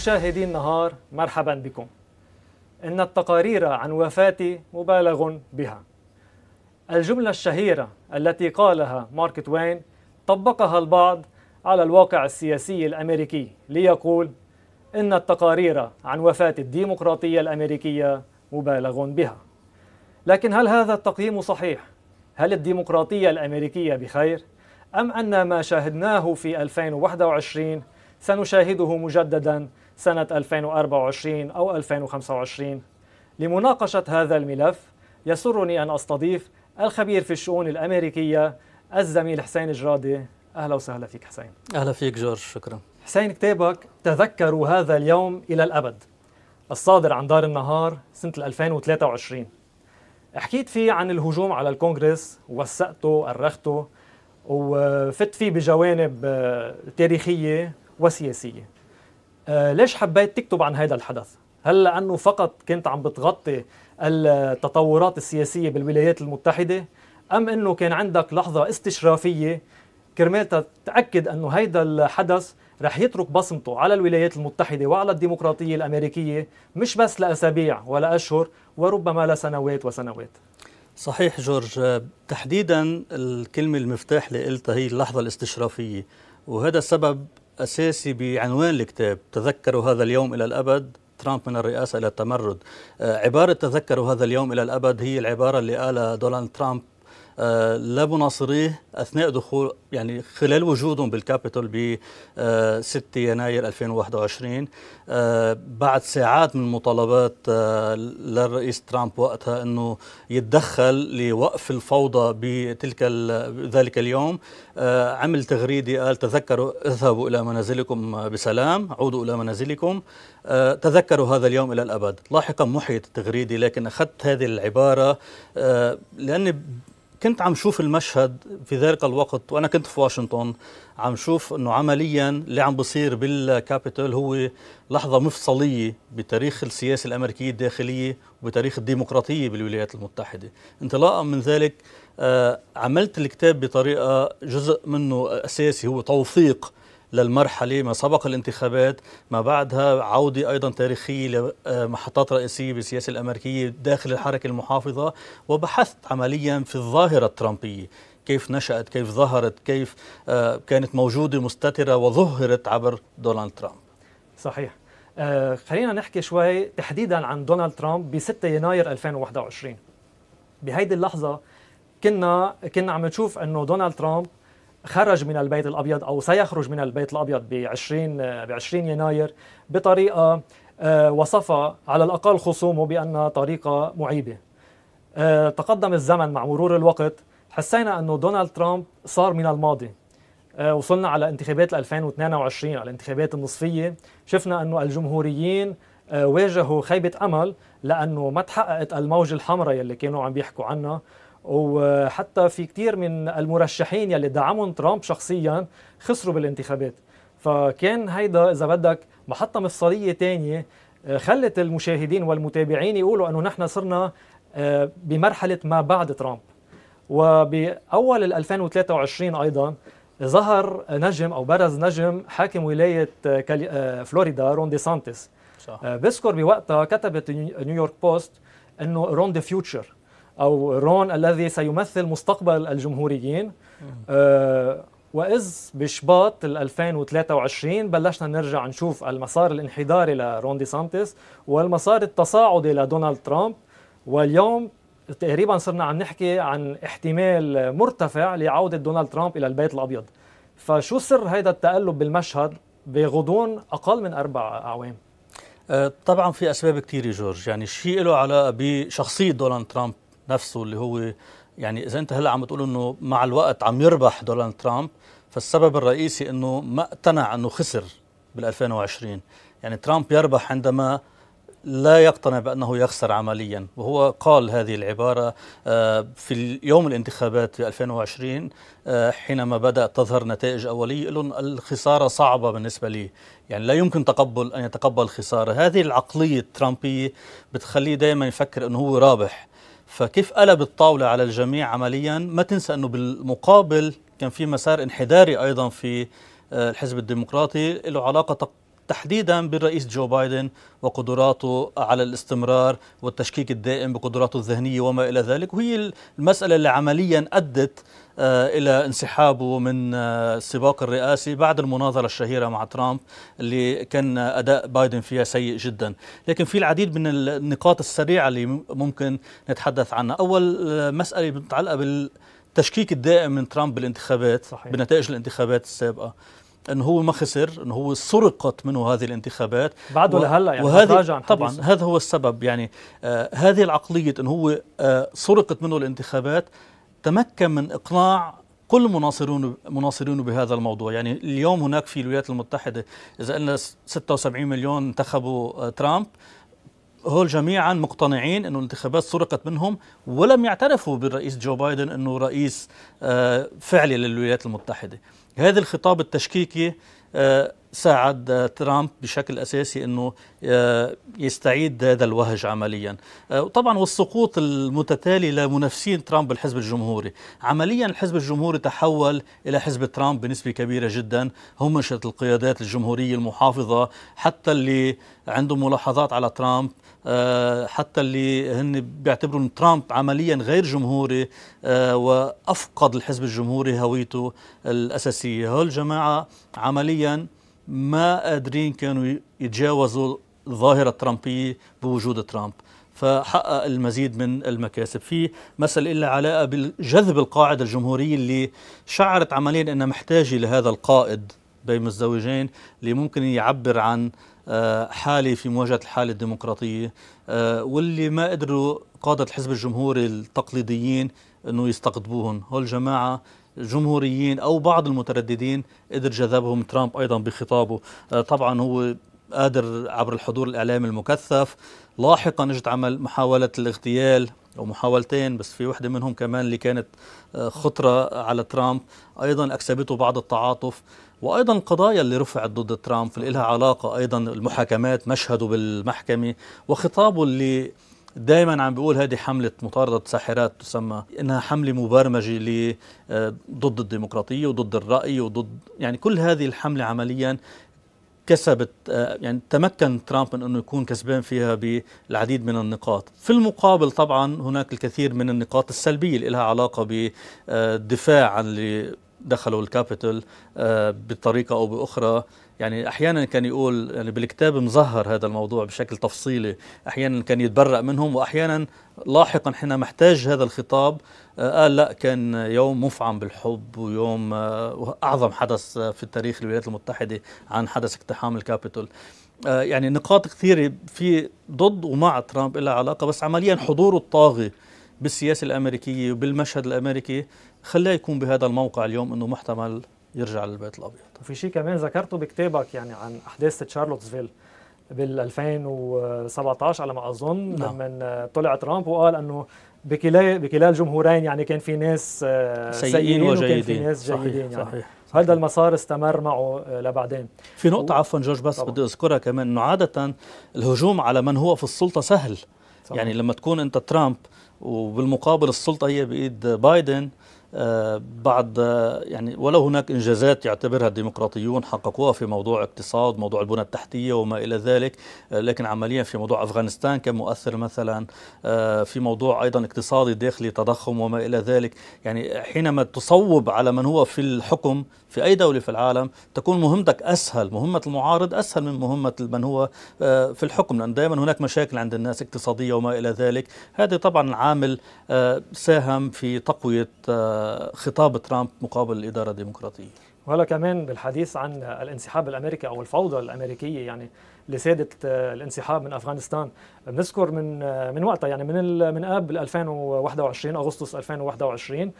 مشاهدي النهار مرحبا بكم إن التقارير عن وفاتي مبالغ بها الجملة الشهيرة التي قالها مارك توين طبقها البعض على الواقع السياسي الأمريكي ليقول إن التقارير عن وفاة الديمقراطية الأمريكية مبالغ بها لكن هل هذا التقييم صحيح؟ هل الديمقراطية الأمريكية بخير؟ أم أن ما شاهدناه في 2021 سنشاهده مجددا سنة 2024 أو 2025 لمناقشة هذا الملف يسرني أن أستضيف الخبير في الشؤون الأمريكية الزميل حسين جرادي أهلا وسهلا فيك حسين أهلا فيك جورج شكرا حسين كتابك تذكروا هذا اليوم إلى الأبد الصادر عن دار النهار سنة 2023 حكيت فيه عن الهجوم على الكونغرس وسقته أرخته وفت فيه بجوانب آه، تاريخية وسياسية آه ليش حبيت تكتب عن هذا الحدث؟ هل لأنه فقط كنت عم بتغطي التطورات السياسية بالولايات المتحدة؟ أم أنه كان عندك لحظة استشرافية كرمال تتأكد أنه هذا الحدث رح يترك بصمته على الولايات المتحدة وعلى الديمقراطية الأمريكية مش بس لأسابيع ولا أشهر وربما لسنوات وسنوات صحيح جورج آه، تحديدا الكلمة المفتاح اللي قلتها هي اللحظة الاستشرافية وهذا السبب أساسي بعنوان الكتاب تذكروا هذا اليوم إلى الأبد ترامب من الرئاسة إلى التمرد آه، عبارة تذكروا هذا اليوم إلى الأبد هي العبارة اللي قالها دونالد ترامب آه، لمناصريه اثناء دخول يعني خلال وجودهم بالكابيتول ب 6 آه، يناير 2021 آه، بعد ساعات من مطالبات للرئيس ترامب وقتها انه يتدخل لوقف الفوضى بتلك ذلك اليوم عمل تغريده قال تذكروا اذهبوا الى منازلكم بسلام عودوا الى منازلكم تذكروا هذا اليوم الى الابد لاحقا محيت التغريده لكن اخذت هذه العباره لاني كنت عم شوف المشهد في ذلك الوقت وانا كنت في واشنطن عم شوف انه عمليا اللي عم بصير بالكابيتال هو لحظه مفصليه بتاريخ السياسه الامريكيه الداخليه وبتاريخ الديمقراطيه بالولايات المتحده انطلاقا من ذلك آه، عملت الكتاب بطريقه جزء منه اساسي هو توثيق للمرحلة ما سبق الانتخابات ما بعدها عودة أيضا تاريخية لمحطات رئيسية بالسياسة الأمريكية داخل الحركة المحافظة وبحثت عمليا في الظاهرة الترامبية كيف نشأت كيف ظهرت كيف آه، كانت موجودة مستترة وظهرت عبر دونالد ترامب صحيح آه، خلينا نحكي شوي تحديدا عن دونالد ترامب ب 6 يناير 2021 بهيدي اللحظة كنا كنا عم نشوف انه دونالد ترامب خرج من البيت الابيض او سيخرج من البيت الابيض ب 20 ب 20 يناير بطريقه آه، وصفها على الاقل خصومه بانها طريقه معيبه. آه، تقدم الزمن مع مرور الوقت حسينا انه دونالد ترامب صار من الماضي. آه، وصلنا على انتخابات 2022 على الانتخابات النصفيه، شفنا انه الجمهوريين واجهوا خيبه امل لانه ما تحققت الموجه الحمراء اللي كانوا عم بيحكوا عنها وحتى في كثير من المرشحين يلي دعمهم ترامب شخصيا خسروا بالانتخابات فكان هيدا اذا بدك محطه مفصليه ثانيه آه، خلت المشاهدين والمتابعين يقولوا انه نحن صرنا آه، بمرحله ما بعد ترامب وباول 2023 ايضا ظهر نجم او برز نجم حاكم ولايه آه، فلوريدا رون دي سانتس صح. بذكر بوقتها كتبت نيويورك بوست انه رون دي فيوتشر أو رون الذي سيمثل مستقبل الجمهوريين آه، وإذ بشباط 2023 بلشنا نرجع نشوف المسار الانحداري لرون دي سانتس والمسار التصاعدي لدونالد ترامب واليوم تقريبا صرنا عم نحكي عن احتمال مرتفع لعودة دونالد ترامب إلى البيت الأبيض فشو سر هذا التقلب بالمشهد بغضون أقل من أربع أعوام؟ آه، طبعا في أسباب كثيرة جورج يعني الشيء له علاقة بشخصية دونالد ترامب نفسه اللي هو يعني اذا انت هلا عم بتقول انه مع الوقت عم يربح دونالد ترامب فالسبب الرئيسي انه ما اقتنع انه خسر بال 2020 يعني ترامب يربح عندما لا يقتنع بأنه يخسر عمليا وهو قال هذه العبارة آه، في يوم الانتخابات في 2020 آه، حينما بدأت تظهر نتائج أولية لهم الخسارة صعبة بالنسبة لي يعني لا يمكن تقبل أن يتقبل خسارة هذه العقلية الترامبية بتخليه دائما يفكر أنه هو رابح فكيف قلب الطاولة على الجميع عمليا ما تنسى أنه بالمقابل كان في مسار انحداري أيضا في آه، الحزب الديمقراطي له علاقة تحديدا بالرئيس جو بايدن وقدراته على الاستمرار والتشكيك الدائم بقدراته الذهنية وما إلى ذلك وهي المسألة اللي عمليا أدت آه، الى انسحابه من السباق آه، الرئاسي بعد المناظره الشهيره مع ترامب اللي كان اداء بايدن فيها سيء جدا، لكن في العديد من النقاط السريعه اللي ممكن نتحدث عنها، اول آه، مساله متعلقه بالتشكيك الدائم من ترامب بالانتخابات صحيح. بنتائج الانتخابات السابقه. أنه هو ما خسر أنه هو سرقت منه هذه الانتخابات بعده و... لهلا يعني وهذه عن طبعا هذا هو السبب يعني آه هذه العقلية أنه هو آه سرقت منه الانتخابات تمكن من إقناع كل مناصرون مناصرون بهذا الموضوع يعني اليوم هناك في الولايات المتحدة إذا قلنا 76 مليون انتخبوا آه ترامب هول جميعا مقتنعين انه الانتخابات سرقت منهم ولم يعترفوا بالرئيس جو بايدن انه رئيس آه، فعلي للولايات المتحده هذا الخطاب التشكيكي آه، ساعد ترامب بشكل اساسي انه آه، يستعيد هذا الوهج عمليا آه، طبعا والسقوط المتتالي لمنافسين ترامب بالحزب الجمهوري عمليا الحزب الجمهوري تحول الى حزب ترامب بنسبه كبيره جدا همشت القيادات الجمهوريه المحافظه حتى اللي عندهم ملاحظات على ترامب آه، حتى اللي هن بيعتبروا ان ترامب عمليا غير جمهوري وافقد الحزب الجمهوري هويته الاساسيه هول الجماعه عمليا ما قادرين كانوا يتجاوزوا الظاهرة الترامبية بوجود ترامب فحقق المزيد من المكاسب في مسألة إلا علاقة بالجذب القاعدة الجمهورية اللي شعرت عمليا أنها محتاجة لهذا القائد بين الزوجين اللي ممكن يعبر عن آه، حالي في مواجهة الحالة الديمقراطية آه، واللي ما قدروا قادة الحزب الجمهوري التقليديين أنه يستقطبوهم هول جماعة جمهوريين او بعض المترددين قدر جذبهم ترامب ايضا بخطابه آه، طبعا هو قادر عبر الحضور الاعلامي المكثف لاحقا اجت عمل محاوله الاغتيال او محاولتين بس في وحده منهم كمان اللي كانت آه، خطره على ترامب ايضا اكسبته بعض التعاطف وايضا القضايا اللي رفعت ضد ترامب اللي لها علاقه ايضا المحاكمات مشهده بالمحكمه وخطابه اللي دائما عم بيقول هذه حملة مطاردة ساحرات تسمى إنها حملة مبرمجة آه، ضد الديمقراطية وضد الرأي وضد يعني كل هذه الحملة عمليا كسبت آه، يعني تمكن ترامب من انه يكون كسبان فيها بالعديد من النقاط في المقابل طبعا هناك الكثير من النقاط السلبيه اللي لها علاقه بالدفاع آه، عن دخلوا الكابيتال آه، بطريقه او باخرى يعني احيانا كان يقول يعني بالكتاب مظهر هذا الموضوع بشكل تفصيلي احيانا كان يتبرأ منهم واحيانا لاحقا حين محتاج هذا الخطاب آه، قال لا كان يوم مفعم بالحب ويوم آه، اعظم حدث في التاريخ الولايات المتحده عن حدث اقتحام الكابيتول يعني نقاط كثيره في ضد ومع ترامب لها علاقه بس عمليا حضوره الطاغي بالسياسه الامريكيه وبالمشهد الامريكي خلاه يكون بهذا الموقع اليوم انه محتمل يرجع للبيت الابيض وفي شيء كمان ذكرته بكتابك يعني عن احداث تشارلوتسفيل بال 2017 على ما اظن نعم. لما طلع ترامب وقال انه بكلا بكلا الجمهورين يعني كان في ناس آه، سيئين وجيدين وكان في ناس جيدين صحيح يعني صحيح هذا المسار استمر معه آه، لبعدين في نقطة و... عفوا جورج بس بدي اذكرها كمان انه عادة الهجوم على من هو في السلطة سهل صحيح. يعني لما تكون انت ترامب وبالمقابل السلطه هي بايد بايدن آه، بعد آه، يعني ولو هناك انجازات يعتبرها الديمقراطيون حققوها في موضوع اقتصاد موضوع البنى التحتيه وما الى ذلك آه، لكن عمليا في موضوع افغانستان كان مؤثر مثلا في موضوع ايضا اقتصادي داخلي تضخم وما الى ذلك يعني حينما تصوب على من هو في الحكم في اي دوله في العالم تكون مهمتك اسهل مهمه المعارض اسهل من مهمه من هو في الحكم لان دائما هناك مشاكل عند الناس اقتصاديه وما الى ذلك هذا طبعا عامل ساهم في تقويه خطاب ترامب مقابل الإدارة الديمقراطية وهلا كمان بالحديث عن الانسحاب الامريكي او الفوضى الامريكيه يعني لساده آه، الانسحاب من افغانستان بنذكر من آه، من وقتها يعني من من اب 2021 اغسطس 2021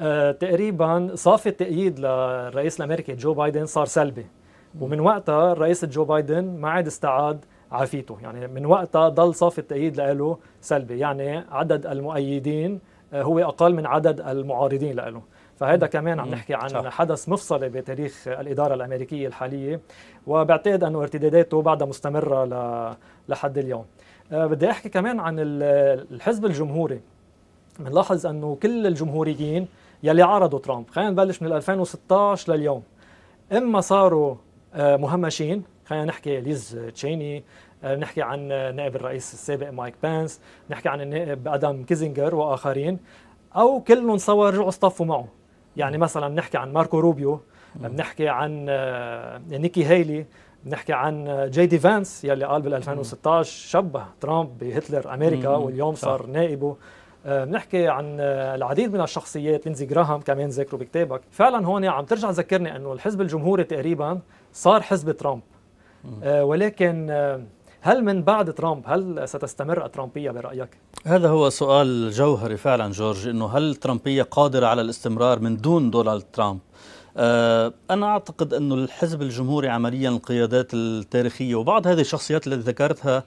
آه، تقريبا صافي التأييد للرئيس الامريكي جو بايدن صار سلبي ومن وقتها الرئيس جو بايدن ما عاد استعاد عافيته يعني من وقتها ضل صافي التأييد له سلبي يعني عدد المؤيدين هو اقل من عدد المعارضين له فهذا كمان عم نحكي عن حدث مفصلي بتاريخ الاداره الامريكيه الحاليه وبعتقد انه ارتداداته بعدها مستمره لحد اليوم آه، بدي احكي كمان عن الحزب الجمهوري بنلاحظ انه كل الجمهوريين يلي عارضوا ترامب خلينا نبلش من 2016 لليوم اما صاروا آه، مهمشين خلينا نحكي ليز تشيني آه، نحكي عن نائب الرئيس السابق مايك بانس نحكي عن النائب ادم كيزنجر واخرين او كلهم صور رجعوا اصطفوا معه يعني مثلا نحكي عن ماركو روبيو بنحكي عن آه، نيكي هيلي بنحكي عن آه، جي دي فانس يلي قال بال 2016 شبه ترامب بهتلر امريكا واليوم صار نائبه بنحكي عن العديد من الشخصيات لينزي جراهام كمان ذكره بكتابك فعلا هون عم ترجع تذكرني انه الحزب الجمهوري تقريبا صار حزب ترامب آه، ولكن آه، هل من بعد ترامب هل ستستمر الترامبيه برايك؟ هذا هو سؤال جوهري فعلا جورج انه هل الترامبيه قادره على الاستمرار من دون دونالد ترامب؟ آه، أنا أعتقد أن الحزب الجمهوري عمليا القيادات التاريخية وبعض هذه الشخصيات التي ذكرتها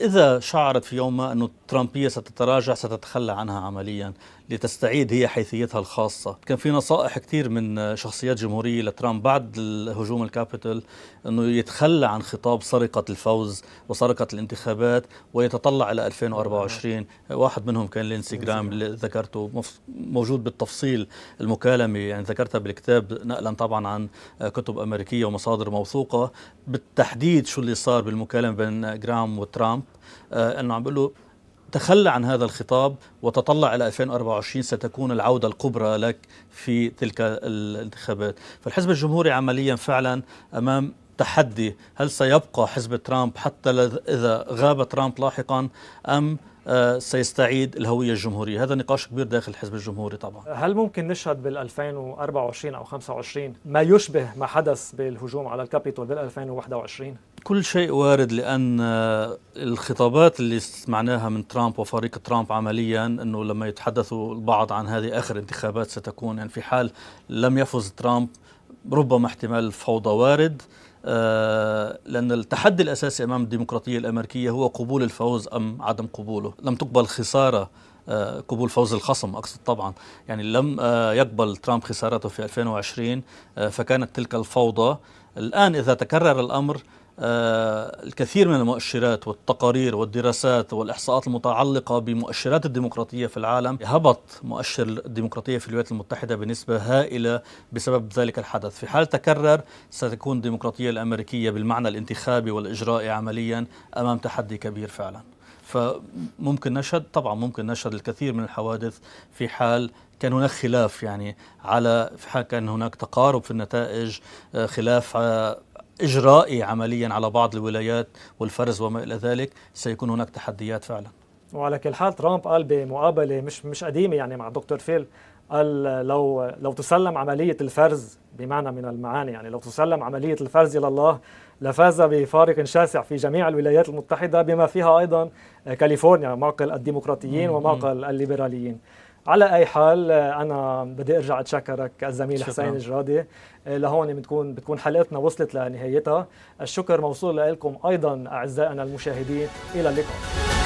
إذا شعرت في يوم ما أن ترامبية ستتراجع ستتخلى عنها عمليا لتستعيد هي حيثيتها الخاصة كان في نصائح كثير من شخصيات جمهورية لترامب بعد هجوم الكابيتول أنه يتخلى عن خطاب سرقة الفوز وسرقة الانتخابات ويتطلع إلى 2024 واحد منهم كان لينسي جرام اللي ذكرته موجود بالتفصيل المكالمة يعني ذكرتها بالكتاب نقلا طبعا عن كتب أمريكية ومصادر موثوقة بالتحديد شو اللي صار بالمكالمة بين جرام وترامب آه، انه عم بقول له تخلى عن هذا الخطاب وتطلع الى 2024 ستكون العوده الكبرى لك في تلك الانتخابات، فالحزب الجمهوري عمليا فعلا امام تحدي، هل سيبقى حزب ترامب حتى اذا غاب ترامب لاحقا ام سيستعيد الهوية الجمهورية هذا نقاش كبير داخل الحزب الجمهوري طبعا هل ممكن نشهد بال2024 أو 25 ما يشبه ما حدث بالهجوم على الكابيتول بال2021 كل شيء وارد لأن الخطابات اللي سمعناها من ترامب وفريق ترامب عمليا أنه لما يتحدثوا البعض عن هذه آخر انتخابات ستكون يعني في حال لم يفز ترامب ربما احتمال فوضى وارد آه، لأن التحدي الأساسي أمام الديمقراطية الأمريكية هو قبول الفوز أم عدم قبوله لم تقبل خسارة آه، قبول فوز الخصم أقصد طبعا يعني لم آه، يقبل ترامب خسارته في 2020 فكانت تلك الفوضى الآن إذا تكرر الأمر آه، الكثير من المؤشرات والتقارير والدراسات والإحصاءات المتعلقة بمؤشرات الديمقراطية في العالم هبط مؤشر الديمقراطية في الولايات المتحدة بنسبة هائلة بسبب ذلك الحدث في حال تكرر ستكون الديمقراطية الأمريكية بالمعنى الانتخابي والإجرائي عمليا أمام تحدي كبير فعلا فممكن نشهد طبعا ممكن نشهد الكثير من الحوادث في حال كان هناك خلاف يعني على في حال كان هناك تقارب في النتائج آه، خلاف آه، إجرائي عمليا على بعض الولايات والفرز وما إلى ذلك سيكون هناك تحديات فعلا وعلى كل حال ترامب قال بمقابلة مش مش قديمة يعني مع الدكتور فيل قال لو لو تسلم عملية الفرز بمعنى من المعاني يعني لو تسلم عملية الفرز إلى الله لفاز بفارق شاسع في جميع الولايات المتحدة بما فيها أيضا كاليفورنيا معقل الديمقراطيين ومعقل الليبراليين على اي حال آه، انا بدي ارجع اتشكرك الزميل شكرا. حسين الجرادي آه، لهون بتكون بتكون حلقتنا وصلت لنهايتها الشكر موصول لكم ايضا اعزائنا المشاهدين الى اللقاء